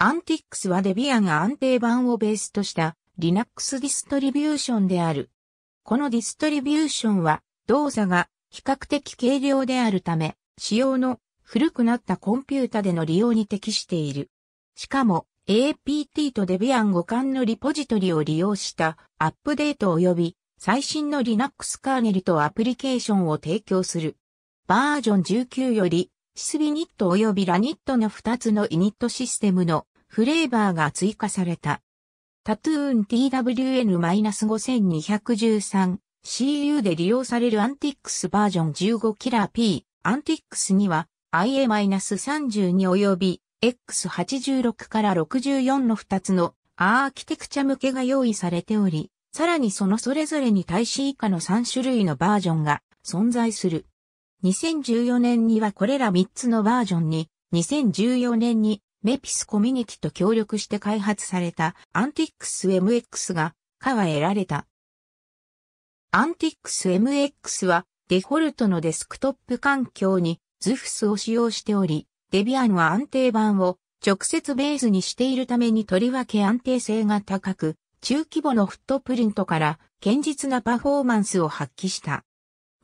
アンティックスはデビアン安定版をベースとした Linux ディストリビューションである。このディストリビューションは動作が比較的軽量であるため、使用の古くなったコンピュータでの利用に適している。しかも APT とデビアン互換のリポジトリを利用したアップデート及び最新の Linux カーネルとアプリケーションを提供する。バージョン19よりスビニット及びラニットの2つのイニットシステムのフレーバーが追加された。タトゥーン TWN-5213 CU で利用されるアンティックスバージョン15キラー P アンティックスには IA-32 及び X86 から64の2つのアーキテクチャ向けが用意されており、さらにそのそれぞれに対し以下の3種類のバージョンが存在する。2014年にはこれら3つのバージョンに、2014年にメピスコミュニティと協力して開発されたアンティックス MX が加は得られた。アンティックス MX はデフォルトのデスクトップ環境にズフスを使用しており、デビアンは安定版を直接ベースにしているためにとりわけ安定性が高く、中規模のフットプリントから堅実なパフォーマンスを発揮した。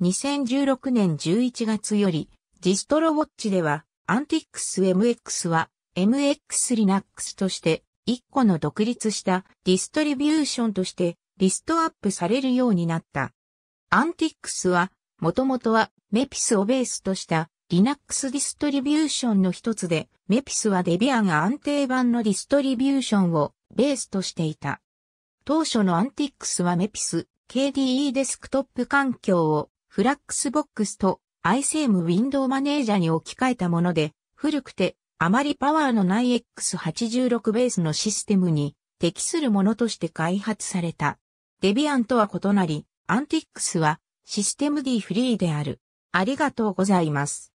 2016年11月より、ディストロウォッチでは、アンティックス MX は MX Linux として1個の独立したディストリビューションとしてリストアップされるようになった。アンティックスは、もともとはメピスをベースとした Linux ディストリビューションの一つで、メピスはデビアが安定版のディストリビューションをベースとしていた。当初のアンティックスはメピス KDE デスクトップ環境をフラックスボックスと ICM ウィンドウマネージャーに置き換えたもので、古くてあまりパワーのない X86 ベースのシステムに適するものとして開発された。デビアンとは異なり、アンティックスはシステム D フリーである。ありがとうございます。